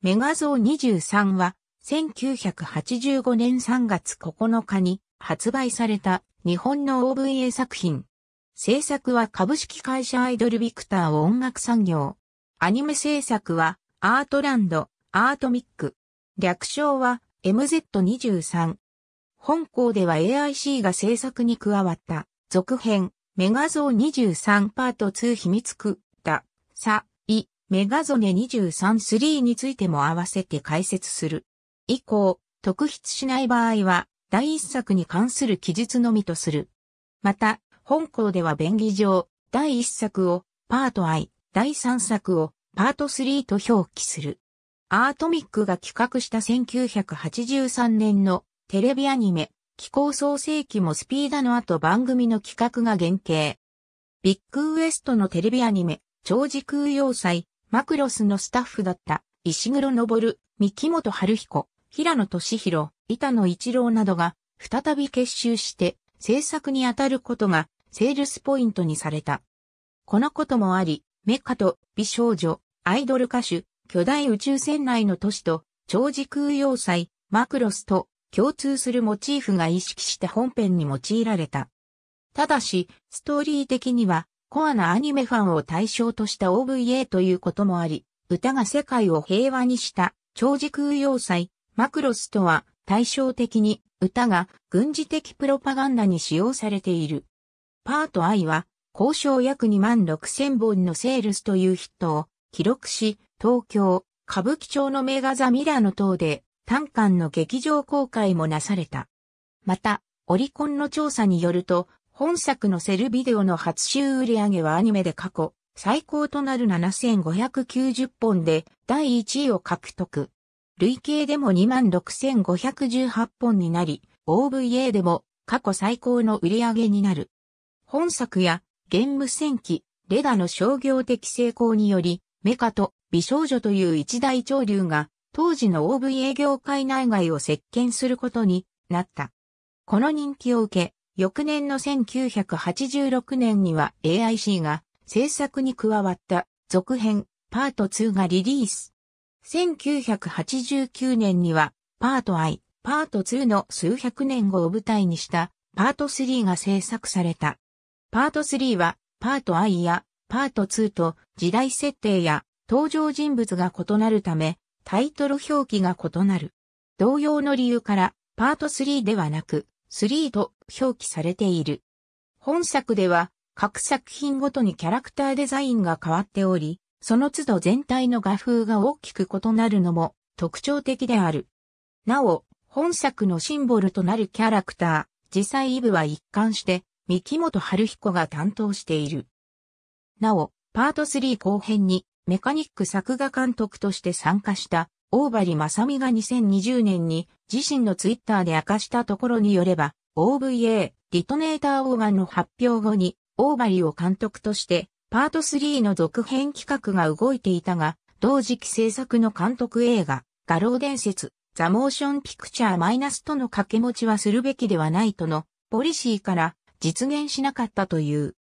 メガゾー23は、1985年3月9日に発売された日本の OVA 作品。制作は株式会社アイドルビクターを音楽産業。アニメ制作はアートランド、アートミック。略称は MZ23。本校では AIC が制作に加わった続編メガゾー23パート2秘密区だ、さ、メガゾネ23-3についても合わせて解説する。以降、特筆しない場合は、第一作に関する記述のみとする。また、本校では便宜上、第一作をパート I、第三作をパート3と表記する。アートミックが企画した1983年のテレビアニメ、気候創世記もスピーダの後番組の企画が原型。ビッグウエストのテレビアニメ、超時空要塞、マクロスのスタッフだった石黒昇、三木本春彦、平野俊弘、板野一郎などが再び結集して制作に当たることがセールスポイントにされた。このこともあり、メカと美少女、アイドル歌手、巨大宇宙船内の都市と超時空要塞、マクロスと共通するモチーフが意識して本編に用いられた。ただし、ストーリー的にはコアなアニメファンを対象とした OVA ということもあり、歌が世界を平和にした超時空要塞、マクロスとは対照的に歌が軍事的プロパガンダに使用されている。パート I は交渉約2万6千本のセールスというヒットを記録し、東京、歌舞伎町のメガザミラーの等で単館の劇場公開もなされた。また、オリコンの調査によると、本作のセルビデオの初週売り上げはアニメで過去最高となる7590本で第1位を獲得。累計でも26,518本になり、OVA でも過去最高の売り上げになる。本作や、ゲーム戦記、レダの商業的成功により、メカと美少女という一大潮流が、当時の OVA 業界内外を席巻することになった。この人気を受け、翌年の1986年には AIC が制作に加わった続編パート2がリリース。1989年にはパート I、パート2の数百年後を舞台にしたパート3が制作された。パート3はパート I やパート2と時代設定や登場人物が異なるためタイトル表記が異なる。同様の理由からパート3ではなく3と表記されている。本作では、各作品ごとにキャラクターデザインが変わっており、その都度全体の画風が大きく異なるのも特徴的である。なお、本作のシンボルとなるキャラクター、実際イブは一貫して、三木本春彦が担当している。なお、パート3後編に、メカニック作画監督として参加した、大張正美が2020年に自身のツイッターで明かしたところによれば、OVA、リトネーター・オーガンの発表後に、オーバリを監督として、パート3の続編企画が動いていたが、同時期制作の監督映画、画廊伝説、ザ・モーション・ピクチャー・マイナスとの掛け持ちはするべきではないとの、ポリシーから実現しなかったという。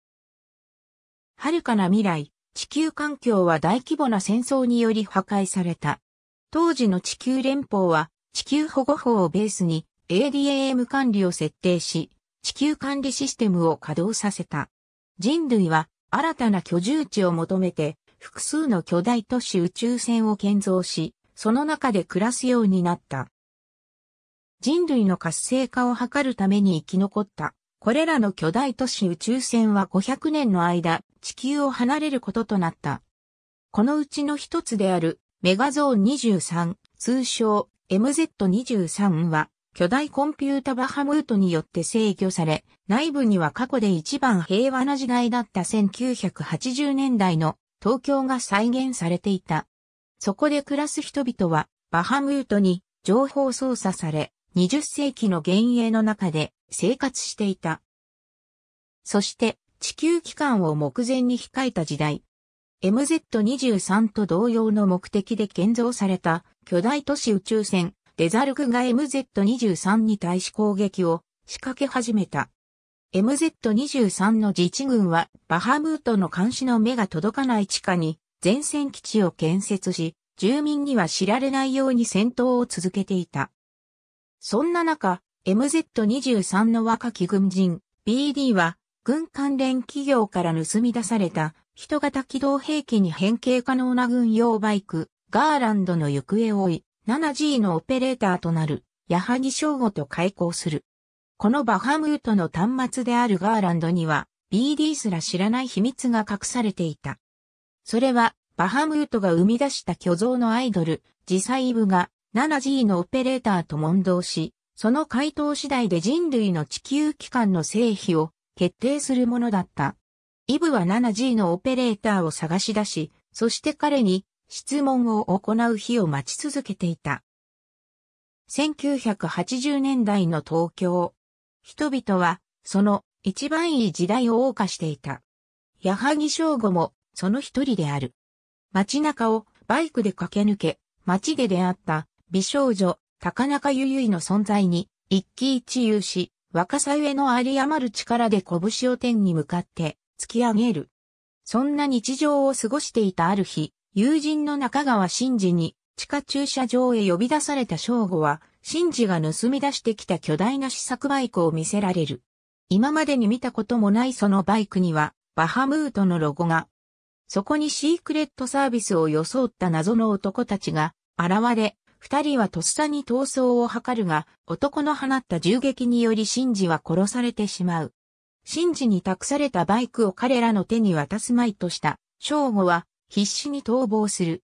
遥かな未来、地球環境は大規模な戦争により破壊された。当時の地球連邦は、地球保護法をベースに、ADAM 管理を設定し、地球管理システムを稼働させた。人類は新たな居住地を求めて複数の巨大都市宇宙船を建造し、その中で暮らすようになった。人類の活性化を図るために生き残った。これらの巨大都市宇宙船は500年の間、地球を離れることとなった。このうちの一つであるメガゾーン23、通称 MZ23 は巨大コンピュータバハムートによって制御され、内部には過去で一番平和な時代だった1980年代の東京が再現されていた。そこで暮らす人々は、バハムートに情報操作され、20世紀の幻影の中で生活していた。そして、地球機関を目前に控えた時代、MZ23 と同様の目的で建造された巨大都市宇宙船デザルグが MZ23 に対し攻撃を仕掛け始めた。MZ23 の自治軍はバハムートの監視の目が届かない地下に前線基地を建設し、住民には知られないように戦闘を続けていた。そんな中、MZ23 の若き軍人 BD は軍関連企業から盗み出された人型機動兵器に変形可能な軍用バイクガーランドの行方を追い、7G のオペレーターとなる、矢作翔吾と開校する。このバハムートの端末であるガーランドには、BD すら知らない秘密が隠されていた。それは、バハムートが生み出した巨像のアイドル、ジサイブが 7G のオペレーターと問答し、その回答次第で人類の地球機関の成否を決定するものだった。イブは 7G のオペレーターを探し出し、そして彼に質問を行う日を待ち続けていた。1980年代の東京。人々は、その一番いい時代を謳歌していた。矢作翔吾も、その一人である。街中をバイクで駆け抜け、街で出会った美少女、高中ゆゆいの存在に、一喜一憂し、若さゆえの有り余る力で拳を天に向かって突き上げる。そんな日常を過ごしていたある日、友人の中川真治に地下駐車場へ呼び出された正吾は、真治が盗み出してきた巨大な試作バイクを見せられる。今までに見たこともないそのバイクには、バハムートのロゴが。そこにシークレットサービスを装った謎の男たちが現れ、二人はとっさに逃走を図るが、男の放った銃撃により真嗣は殺されてしまう。真嗣に託されたバイクを彼らの手に渡すまいとした、シ吾は必死に逃亡する。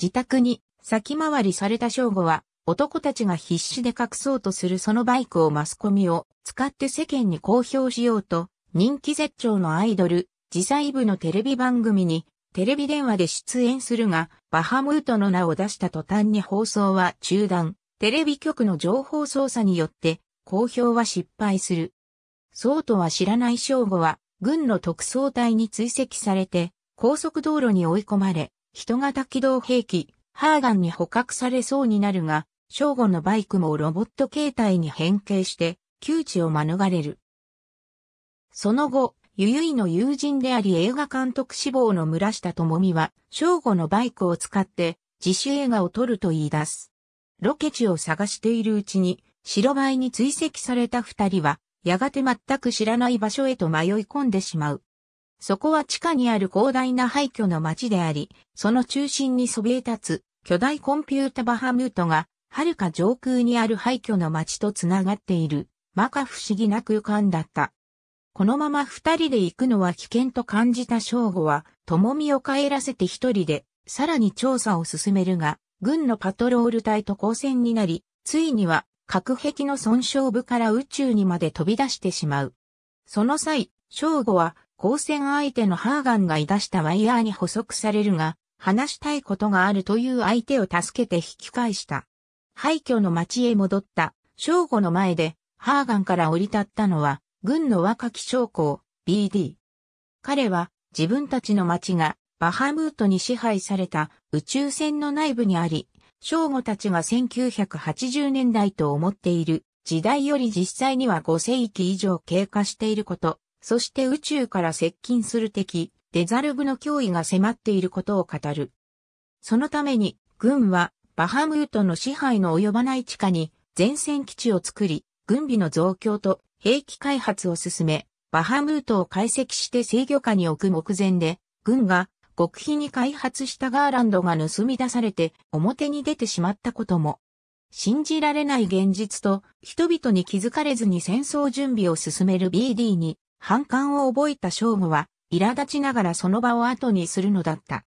自宅に先回りされた正吾は、男たちが必死で隠そうとするそのバイクをマスコミを使って世間に公表しようと、人気絶頂のアイドル、自在部のテレビ番組にテレビ電話で出演するが、バハムートの名を出した途端に放送は中断、テレビ局の情報操作によって、公表は失敗する。そうとは知らない正吾は、軍の特捜隊に追跡されて、高速道路に追い込まれ、人型機動兵器、ハーガンに捕獲されそうになるが、正午のバイクもロボット形態に変形して、窮地を免れる。その後、ゆゆいの友人であり映画監督志望の村下智美は、正午のバイクを使って、自主映画を撮ると言い出す。ロケ地を探しているうちに、白バイに追跡された二人は、やがて全く知らない場所へと迷い込んでしまう。そこは地下にある広大な廃墟の街であり、その中心にそびえ立つ巨大コンピュータバハムートが、遥か上空にある廃墟の街とつながっている、摩訶不思議な空間だった。このまま二人で行くのは危険と感じた正吾は、も美を帰らせて一人で、さらに調査を進めるが、軍のパトロール隊と交戦になり、ついには、核壁の損傷部から宇宙にまで飛び出してしまう。その際、正吾は交戦相手のハーガンが出したワイヤーに捕捉されるが、話したいことがあるという相手を助けて引き返した。廃墟の町へ戻った、正午の前で、ハーガンから降り立ったのは、軍の若き将校、BD。彼は、自分たちの町が、バハムートに支配された宇宙船の内部にあり、正午たちが1980年代と思っている時代より実際には5世紀以上経過していること、そして宇宙から接近する敵、デザルグの脅威が迫っていることを語る。そのために、軍は、バハムートの支配の及ばない地下に、前線基地を作り、軍備の増強と兵器開発を進め、バハムートを解析して制御下に置く目前で、軍が極秘に開発したガーランドが盗み出されて表に出てしまったことも、信じられない現実と人々に気づかれずに戦争準備を進める BD に反感を覚えた正吾は、苛立ちながらその場を後にするのだった。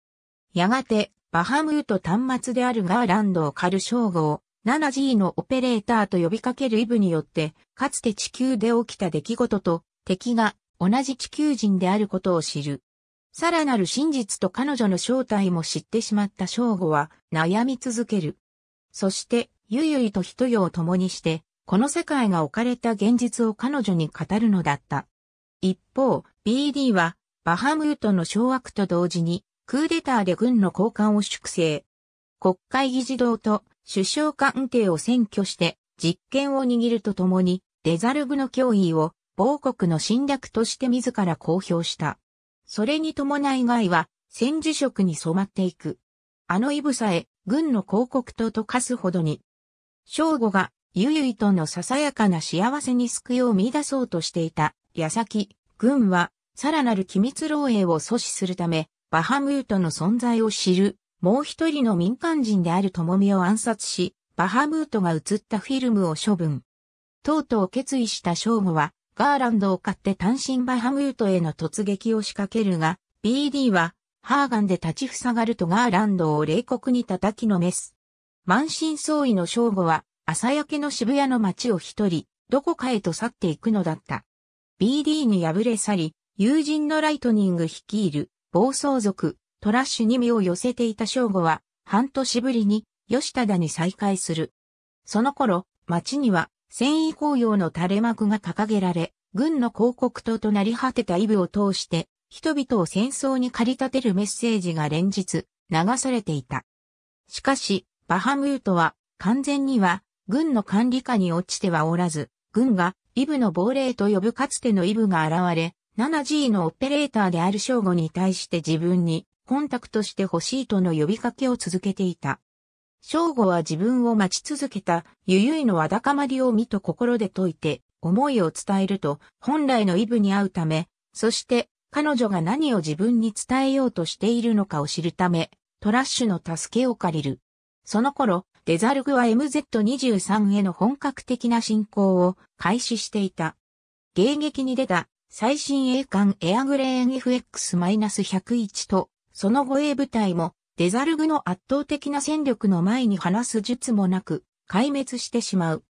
やがて、バハムート端末であるガーランドを狩る称号を 7G のオペレーターと呼びかけるイブによって、かつて地球で起きた出来事と敵が同じ地球人であることを知る。さらなる真実と彼女の正体も知ってしまった正吾は悩み続ける。そして、ゆゆいと人よを共にして、この世界が置かれた現実を彼女に語るのだった。一方、BD は、バハムートの掌握と同時に、クーデターで軍の交換を粛清。国会議事堂と首相官邸を占拠して実権を握るとともにデザルグの脅威を亡国の侵略として自ら公表した。それに伴い外は戦時色に染まっていく。あのイブさえ軍の広告と溶かすほどに。正午がゆゆいとのささやかな幸せに救いを見出そうとしていた矢先、軍は、さらなる機密漏洩を阻止するため、バハムートの存在を知る、もう一人の民間人であるともみを暗殺し、バハムートが映ったフィルムを処分。とうとう決意した正午は、ガーランドを買って単身バハムートへの突撃を仕掛けるが、BD は、ハーガンで立ち塞がるとガーランドを冷酷に叩きのめす。満身創痍の正午は、朝焼けの渋谷の街を一人、どこかへと去っていくのだった。BD に敗れ去り、友人のライトニング率いる暴走族トラッシュに身を寄せていた正吾は半年ぶりに吉忠に再会する。その頃、町には繊維紅用の垂れ幕が掲げられ、軍の広告塔となり果てたイブを通して、人々を戦争に駆り立てるメッセージが連日流されていた。しかし、バハムートは完全には軍の管理下に落ちてはおらず、軍がイブの亡霊と呼ぶかつてのイブが現れ、7G のオペレーターである正午に対して自分にコンタクトしてほしいとの呼びかけを続けていた。正午は自分を待ち続けた、ゆゆいのわだかまりを見と心で解いて、思いを伝えると、本来のイブに会うため、そして、彼女が何を自分に伝えようとしているのかを知るため、トラッシュの助けを借りる。その頃、デザルグは MZ23 への本格的な進行を開始していた。迎撃に出た最新鋭艦エアグレーン FX-101 と、その護衛部隊もデザルグの圧倒的な戦力の前に話す術もなく、壊滅してしまう。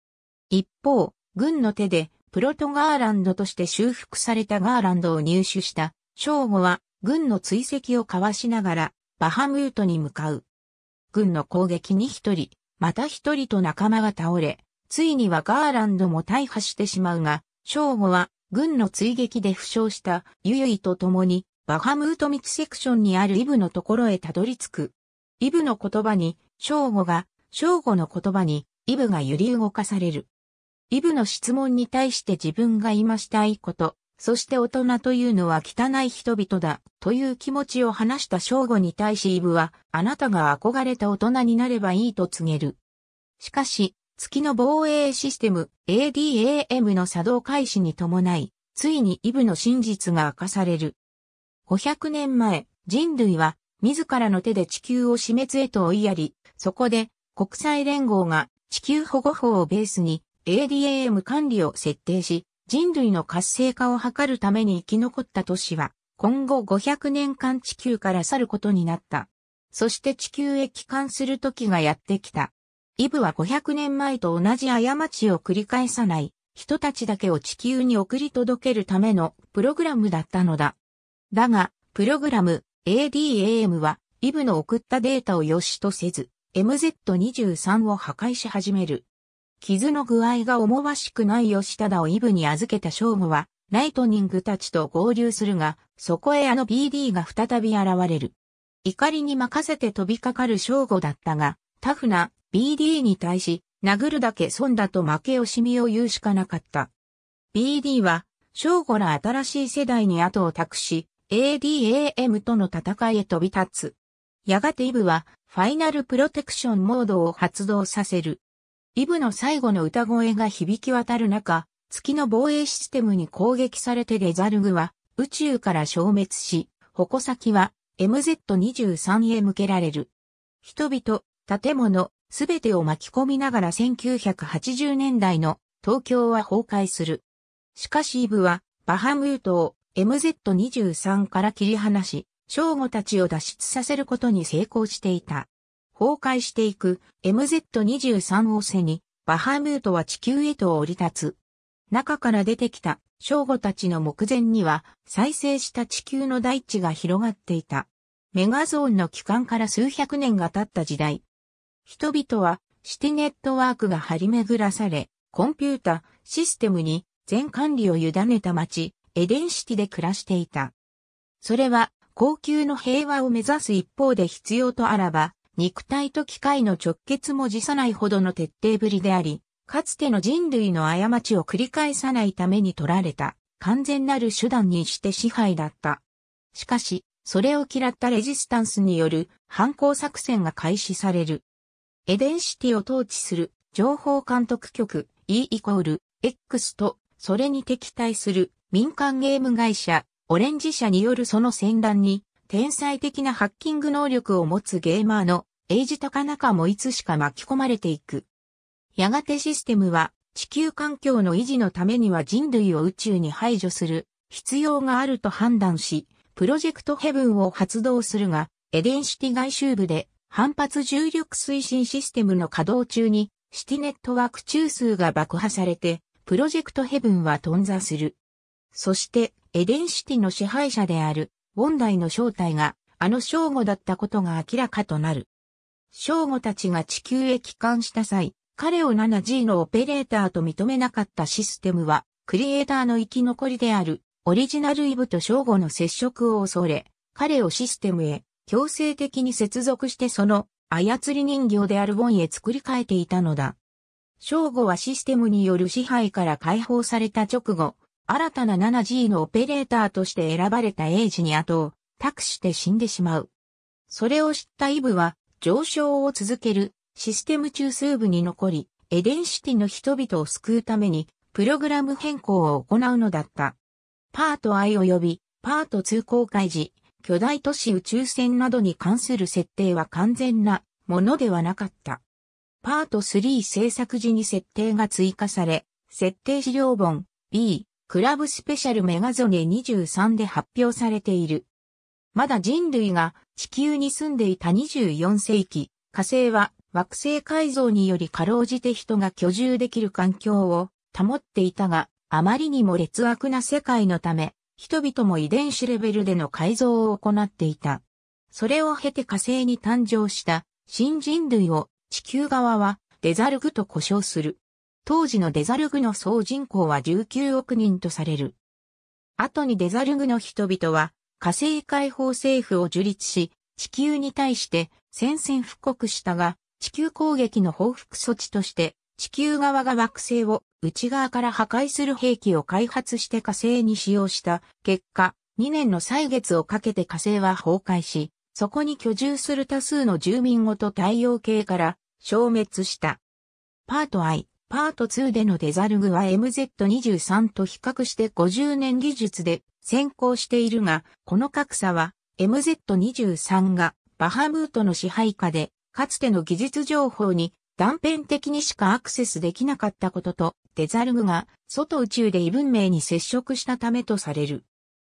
一方、軍の手でプロトガーランドとして修復されたガーランドを入手した、正午は軍の追跡を交わしながら、バハムートに向かう。軍の攻撃に一人、また一人と仲間が倒れ、ついにはガーランドも大破してしまうが、正午は軍の追撃で負傷したユユイと共にバハムートミツセクションにあるイブのところへたどり着く。イブの言葉に正午が、正午の言葉にイブが揺り動かされる。イブの質問に対して自分が言いましたいこと、そして大人というのは汚い人々だ、という気持ちを話した正吾に対しイブは、あなたが憧れた大人になればいいと告げる。しかし、月の防衛システム ADAM の作動開始に伴い、ついにイブの真実が明かされる。500年前、人類は自らの手で地球を死滅へと追いやり、そこで国際連合が地球保護法をベースに ADAM 管理を設定し、人類の活性化を図るために生き残った都市は、今後500年間地球から去ることになった。そして地球へ帰還する時がやってきた。イブは500年前と同じ過ちを繰り返さない人たちだけを地球に送り届けるためのプログラムだったのだ。だが、プログラム ADAM はイブの送ったデータを良しとせず、MZ23 を破壊し始める。傷の具合が思わしくない吉田をイブに預けた正吾は、ライトニングたちと合流するが、そこへあの BD が再び現れる。怒りに任せて飛びかかる正吾だったが、タフな BD に対し、殴るだけ損だと負け惜しみを言うしかなかった。BD は、正吾ら新しい世代に後を託し、ADAM との戦いへ飛び立つ。やがてイブは、ファイナルプロテクションモードを発動させる。イブの最後の歌声が響き渡る中、月の防衛システムに攻撃されてデザルグは宇宙から消滅し、矛先は MZ23 へ向けられる。人々、建物、すべてを巻き込みながら1980年代の東京は崩壊する。しかしイブはバハムートを MZ23 から切り離し、正吾たちを脱出させることに成功していた。崩壊していく MZ23 を背に、バハムートは地球へと降り立つ。中から出てきた正午たちの目前には再生した地球の大地が広がっていた。メガゾーンの帰還から数百年が経った時代。人々はシティネットワークが張り巡らされ、コンピュータ、システムに全管理を委ねた町、エデンシティで暮らしていた。それは高級の平和を目指す一方で必要とあらば、肉体と機械の直結も辞さないほどの徹底ぶりであり、かつての人類の過ちを繰り返さないために取られた完全なる手段にして支配だった。しかし、それを嫌ったレジスタンスによる反抗作戦が開始される。エデンシティを統治する情報監督局 E イコール X とそれに敵対する民間ゲーム会社オレンジ社によるその戦乱に天才的なハッキング能力を持つゲーマーのエイジ・タカナカもいつしか巻き込まれていく。やがてシステムは地球環境の維持のためには人類を宇宙に排除する必要があると判断し、プロジェクトヘブンを発動するが、エデンシティ外周部で反発重力推進システムの稼働中にシティネットワーク中枢が爆破されて、プロジェクトヘブンは頓挫する。そして、エデンシティの支配者である問題の正体があの正午だったことが明らかとなる。正午たちが地球へ帰還した際、彼を 7G のオペレーターと認めなかったシステムは、クリエイターの生き残りである、オリジナルイブと正午の接触を恐れ、彼をシステムへ強制的に接続してその操り人形であるボンへ作り変えていたのだ。正午はシステムによる支配から解放された直後、新たな 7G のオペレーターとして選ばれたエイジに後を託して死んでしまう。それを知ったイブは上昇を続けるシステム中枢部に残り、エデンシティの人々を救うためにプログラム変更を行うのだった。パート I 及びパート2公開時、巨大都市宇宙船などに関する設定は完全なものではなかった。パート3制作時に設定が追加され、設定資料本 B クラブスペシャルメガゾネ23で発表されている。まだ人類が地球に住んでいた24世紀、火星は惑星改造によりかろうじて人が居住できる環境を保っていたが、あまりにも劣悪な世界のため、人々も遺伝子レベルでの改造を行っていた。それを経て火星に誕生した新人類を地球側はデザルグと呼称する。当時のデザルグの総人口は19億人とされる。後にデザルグの人々は火星解放政府を樹立し、地球に対して宣戦布告したが、地球攻撃の報復措置として地球側が惑星を内側から破壊する兵器を開発して火星に使用した結果、2年の歳月をかけて火星は崩壊し、そこに居住する多数の住民ごと太陽系から消滅した。パート I パート2でのデザルグは MZ23 と比較して50年技術で先行しているが、この格差は MZ23 がバハムートの支配下で、かつての技術情報に断片的にしかアクセスできなかったことと、デザルグが外宇宙で異文明に接触したためとされる。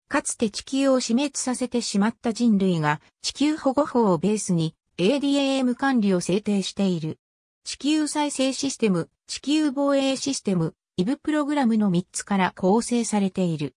かつて地球を死滅させてしまった人類が地球保護法をベースに ADAM 管理を制定している。地球再生システム、地球防衛システム、イ v プログラムの3つから構成されている。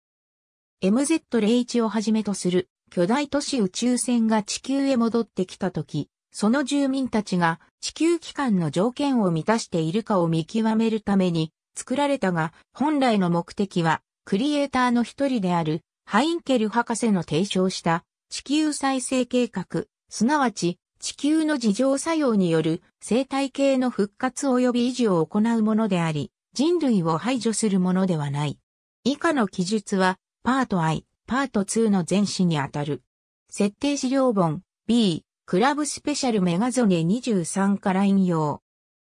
MZ01 をはじめとする巨大都市宇宙船が地球へ戻ってきたとき、その住民たちが地球機関の条件を満たしているかを見極めるために作られたが、本来の目的はクリエイターの一人であるハインケル博士の提唱した地球再生計画、すなわち地球の自浄作用による生態系の復活及び維持を行うものであり、人類を排除するものではない。以下の記述は、パート I、パート2の前史にあたる。設定資料本 B、クラブスペシャルメガゾネ23から引用。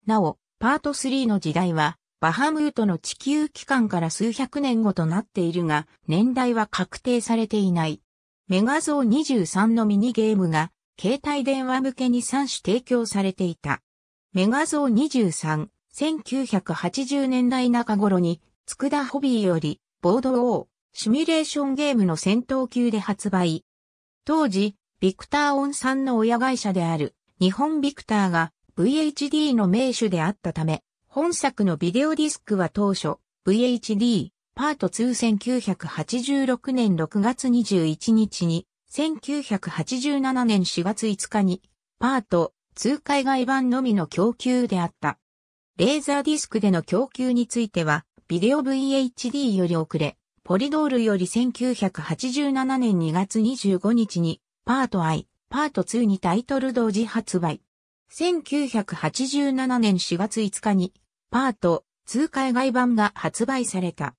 なお、パート3の時代は、バハムートの地球期間から数百年後となっているが、年代は確定されていない。メガゾー23のミニゲームが携帯電話向けに3種提供されていた。メガゾー23、1980年代中頃に、つくだホビーより、ボードー、シミュレーションゲームの戦闘級で発売。当時、ビクターオンさんの親会社である、日本ビクターが VHD の名手であったため、本作のビデオディスクは当初、VHD、パート2 1986年6月21日に1987年4月5日に、パート、通海外版のみの供給であった。レーザーディスクでの供給については、ビデオ VHD より遅れ、ポリドールより1987年2月25日に、パート I、パート2にタイトル同時発売。1987年4月5日に、パート、通海外版が発売された。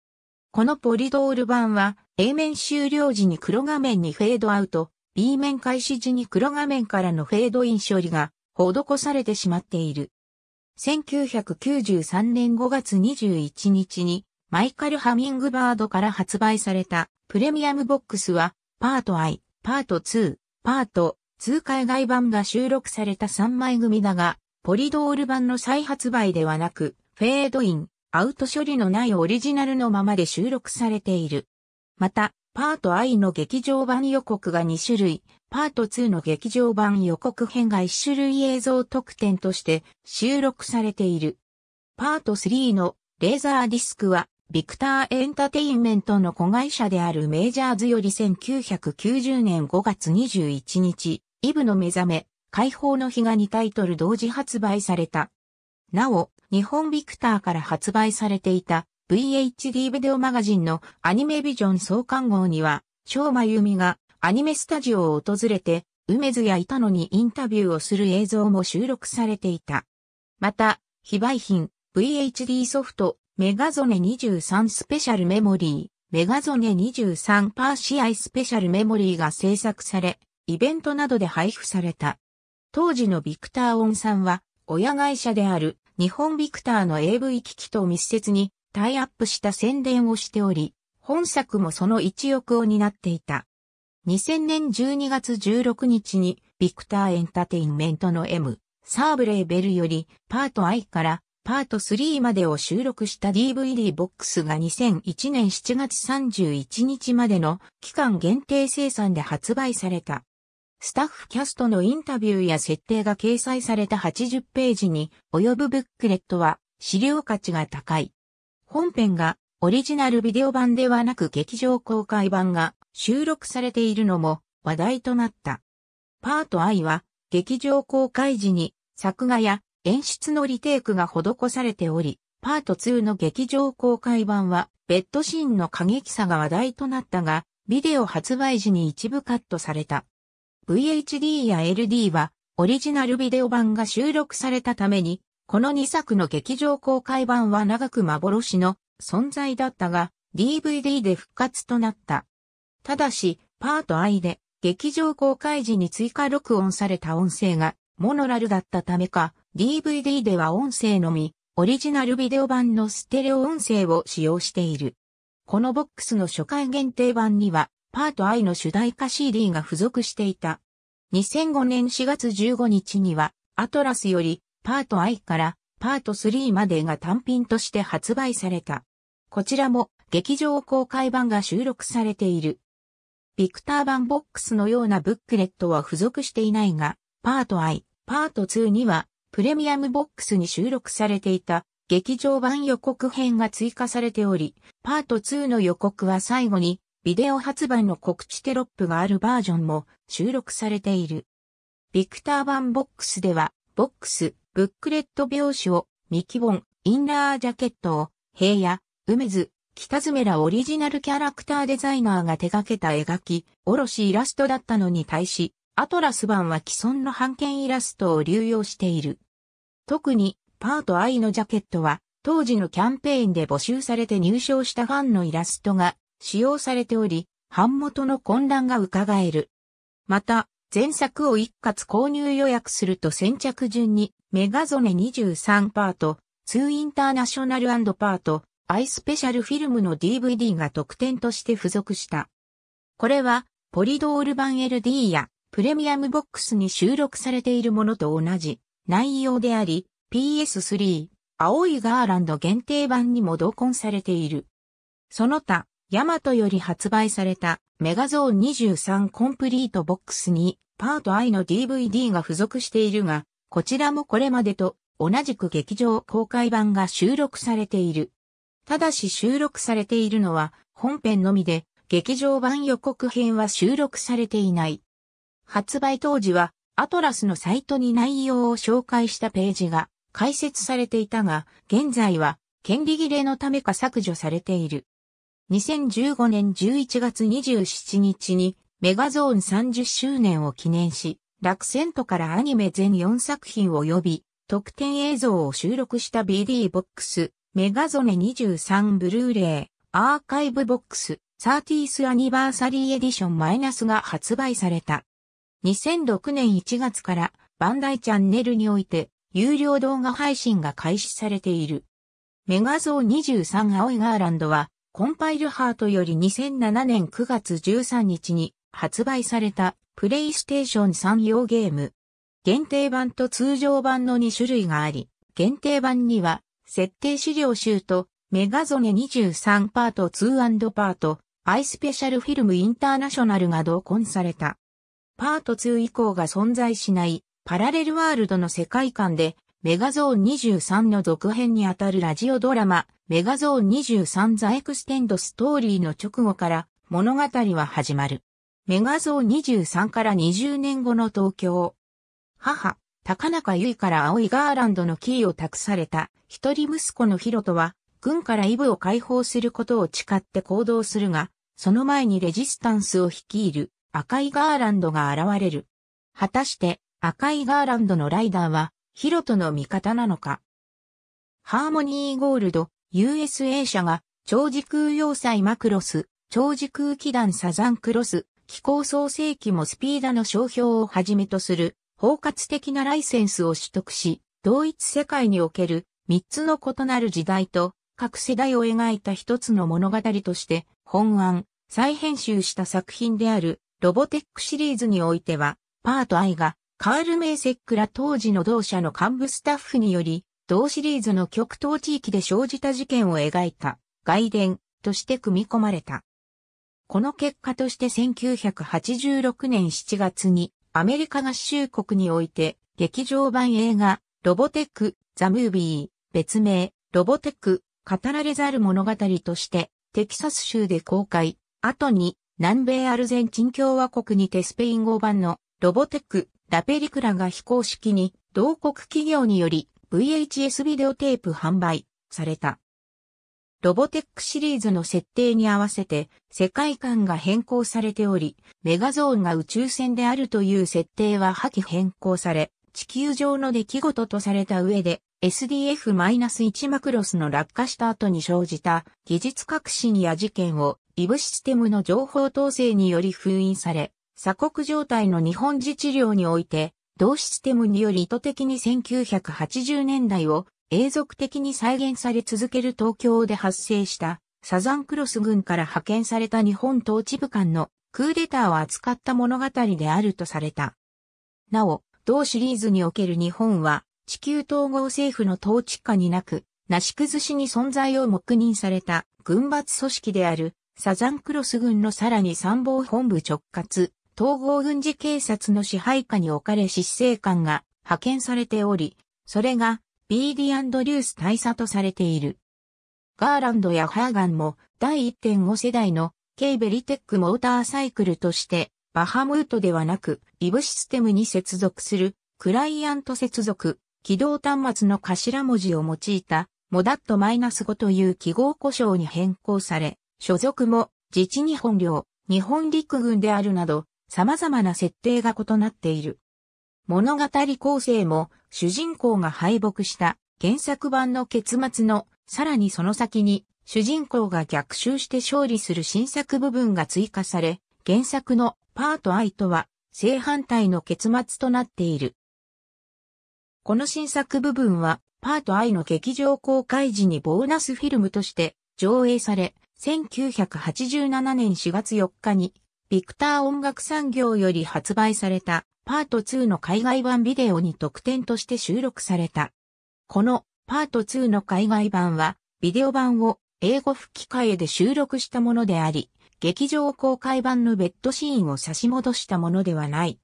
このポリドール版は、A 面終了時に黒画面にフェードアウト、B 面開始時に黒画面からのフェードイン処理が施されてしまっている。1993年5月21日にマイカル・ハミングバードから発売されたプレミアムボックスはパート I、パート2、パート2海外版が収録された3枚組だが、ポリドール版の再発売ではなく、フェードイン、アウト処理のないオリジナルのままで収録されている。また、パート I の劇場版予告が2種類、パート2の劇場版予告編が1種類映像特典として収録されている。パート3のレーザーディスクは、ビクターエンタテインメントの子会社であるメジャーズより1990年5月21日、イブの目覚め、解放の日が2タイトル同時発売された。なお、日本ビクターから発売されていた VHD ビデオマガジンのアニメビジョン創刊号には、昭真由美がアニメスタジオを訪れて、梅津や板野にインタビューをする映像も収録されていた。また、非売品 VHD ソフトメガゾネ23スペシャルメモリー、メガゾネ23パーシアイスペシャルメモリーが制作され、イベントなどで配布された。当時のビクター・オンさんは、親会社である日本ビクターの AV 機器と密接にタイアップした宣伝をしており、本作もその一翼を担っていた。2000年12月16日に、ビクターエンタテインメントの M、サーブレーベルより、パート I からパート3までを収録した DVD ボックスが2001年7月31日までの期間限定生産で発売された。スタッフキャストのインタビューや設定が掲載された80ページに及ぶブックレットは資料価値が高い。本編がオリジナルビデオ版ではなく劇場公開版が収録されているのも話題となった。パート愛は劇場公開時に作画や演出のリテイクが施されており、パート2の劇場公開版はベッドシーンの過激さが話題となったが、ビデオ発売時に一部カットされた。VHD や LD はオリジナルビデオ版が収録されたためにこの2作の劇場公開版は長く幻の存在だったが、DVD で復活となった。ただし、パート I で劇場公開時に追加録音された音声がモノラルだったためか、DVD では音声のみ、オリジナルビデオ版のステレオ音声を使用している。このボックスの初回限定版には、パート I の主題歌 CD が付属していた。2005年4月15日には、アトラスよりパート I からパート3までが単品として発売された。こちらも劇場公開版が収録されている。ビクター版ボックスのようなブックレットは付属していないが、パート I、パート2にはプレミアムボックスに収録されていた劇場版予告編が追加されており、パート2の予告は最後にビデオ発売の告知テロップがあるバージョンも収録されている。ビクター版ボックスでは、ボックス、ブックレット描写を、ミキボン、インナージャケットを、平野、梅津、北爪らオリジナルキャラクターデザイナーが手掛けた描き、おろしイラストだったのに対し、アトラス版は既存の版権イラストを流用している。特に、パート I のジャケットは、当時のキャンペーンで募集されて入賞したファンのイラストが使用されており、版元の混乱が伺える。また、前作を一括購入予約すると先着順にメガゾネ23パート、2インターナショナルパート、アイスペシャルフィルムの DVD が特典として付属した。これは、ポリドール版 LD やプレミアムボックスに収録されているものと同じ内容であり、PS3、青いガーランド限定版にも同梱されている。その他、ヤマトより発売されたメガゾーン23コンプリートボックスにパート I の DVD が付属しているが、こちらもこれまでと同じく劇場公開版が収録されている。ただし収録されているのは本編のみで、劇場版予告編は収録されていない。発売当時は、アトラスのサイトに内容を紹介したページが解説されていたが、現在は権利切れのためか削除されている。2015年11月27日にメガゾーン30周年を記念し、楽セントからアニメ全4作品及び特典映像を収録した BD ボックス、メガゾネ23ブルーレイ、アーカイブボックス、30th アニバーサリーエディションマイナスが発売された。2006年1月からバンダイチャンネルにおいて有料動画配信が開始されている。メガゾー23青いガーランドはコンパイルハートより2007年9月13日に発売されたプレイステーション3用ゲーム。限定版と通常版の2種類があり、限定版には設定資料集とメガゾネ23パート2パートアイスペシャルフィルムインターナショナルが同梱された。パート2以降が存在しないパラレルワールドの世界観でメガゾーン23の続編にあたるラジオドラマメガゾーン23ザエクステンドストーリーの直後から物語は始まる。メガゾー23から20年後の東京。母、高中由衣から青いガーランドのキーを託された一人息子のヒロトは、軍からイブを解放することを誓って行動するが、その前にレジスタンスを率いる赤いガーランドが現れる。果たして赤いガーランドのライダーはヒロトの味方なのか。ハーモニーゴールド USA 社が超時空要塞マクロス、超時空機団サザンクロス、気候創世記もスピーダの商標をはじめとする包括的なライセンスを取得し、同一世界における三つの異なる時代と各世代を描いた一つの物語として本案、再編集した作品であるロボテックシリーズにおいては、パート I がカール・メイセックら当時の同社の幹部スタッフにより、同シリーズの極東地域で生じた事件を描いた外伝として組み込まれた。この結果として1986年7月にアメリカ合衆国において劇場版映画ロボテック・ザ・ムービー別名ロボテック語られざる物語としてテキサス州で公開後に南米アルゼンチン共和国にてスペイン語版のロボテック・ラペリクラが非公式に同国企業により VHS ビデオテープ販売された。ロボテックシリーズの設定に合わせて世界観が変更されており、メガゾーンが宇宙船であるという設定は破棄変更され、地球上の出来事とされた上で SDF-1 マクロスの落下した後に生じた技術革新や事件をイブシステムの情報統制により封印され、鎖国状態の日本自治領において、同システムにより意図的に1980年代を永続的に再現され続ける東京で発生したサザンクロス軍から派遣された日本統治部官のクーデターを扱った物語であるとされた。なお、同シリーズにおける日本は地球統合政府の統治下になく、なし崩しに存在を黙認された軍閥組織であるサザンクロス軍のさらに参謀本部直轄、統合軍事警察の支配下に置かれ執政官が派遣されており、それがビーディ・アンドリュース大佐とされている。ガーランドやハーガンも第1.5世代のケイベリテックモーターサイクルとしてバハムートではなくイブシステムに接続するクライアント接続起動端末の頭文字を用いたモダットマイナス5という記号故障に変更され、所属も自治日本領、日本陸軍であるなど様々な設定が異なっている。物語構成も主人公が敗北した原作版の結末の、さらにその先に、主人公が逆襲して勝利する新作部分が追加され、原作のパート I とは正反対の結末となっている。この新作部分は、パート愛の劇場公開時にボーナスフィルムとして上映され、1987年4月4日にビクター音楽産業より発売されたパート2の海外版ビデオに特典として収録された。このパート2の海外版はビデオ版を英語吹き替えで収録したものであり、劇場公開版のベッドシーンを差し戻したものではない。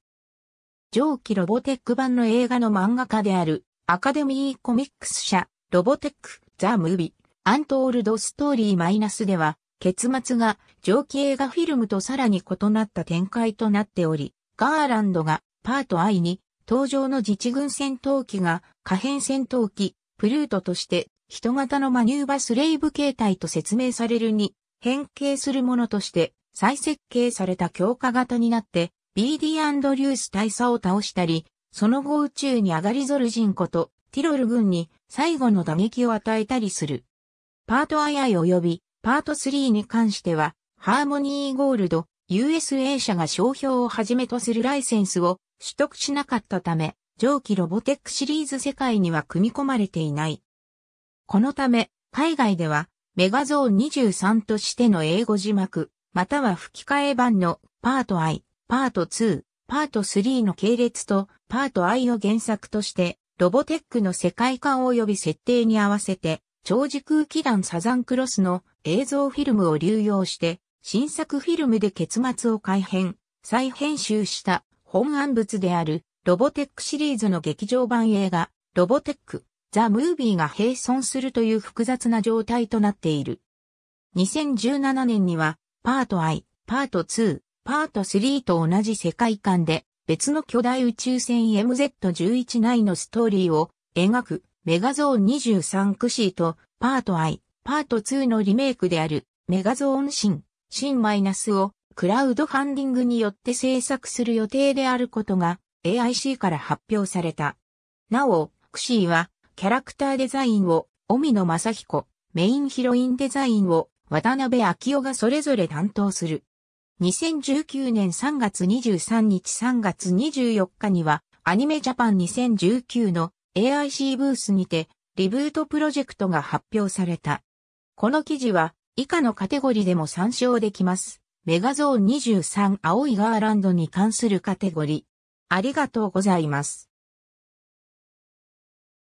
上記ロボテック版の映画の漫画家であるアカデミーコミックス社ロボテックザ・ムービーアントールド・ストーリー・マイナスでは結末が蒸気映画フィルムとさらに異なった展開となっており、ガーランドがパート I に登場の自治軍戦闘機が可変戦闘機プルートとして人型のマニューバスレイブ形態と説明されるに変形するものとして再設計された強化型になって BD アンドリュース大佐を倒したり、その後宇宙に上がりゾルジンことティロル軍に最後の打撃を与えたりする。パートアイアイ及びパート3に関しては、ハーモニーゴールド、USA 社が商標をはじめとするライセンスを取得しなかったため、上記ロボテックシリーズ世界には組み込まれていない。このため、海外では、メガゾーン23としての英語字幕、または吹き替え版のパート I、パート2、パート3の系列とパート I を原作として、ロボテックの世界観及び設定に合わせて、長時空気団サザンクロスの映像フィルムを流用して、新作フィルムで結末を改編、再編集した本案物であるロボテックシリーズの劇場版映画、ロボテック、ザ・ムービーが並存するという複雑な状態となっている。2017年には、パート I、パート2、パート3と同じ世界観で、別の巨大宇宙船 MZ11 内のストーリーを描くメガゾーン23クシーとパート I、パート2のリメイクであるメガゾーン新、新マイナスをクラウドファンディングによって制作する予定であることが AIC から発表された。なお、クシーはキャラクターデザインを尾野正彦、メインヒロインデザインを渡辺昭夫がそれぞれ担当する。2019年3月23日3月24日にはアニメジャパン2019の AIC ブースにてリブートプロジェクトが発表された。この記事は以下のカテゴリでも参照できます。メガゾーン23青いガーランドに関するカテゴリ。ありがとうございます。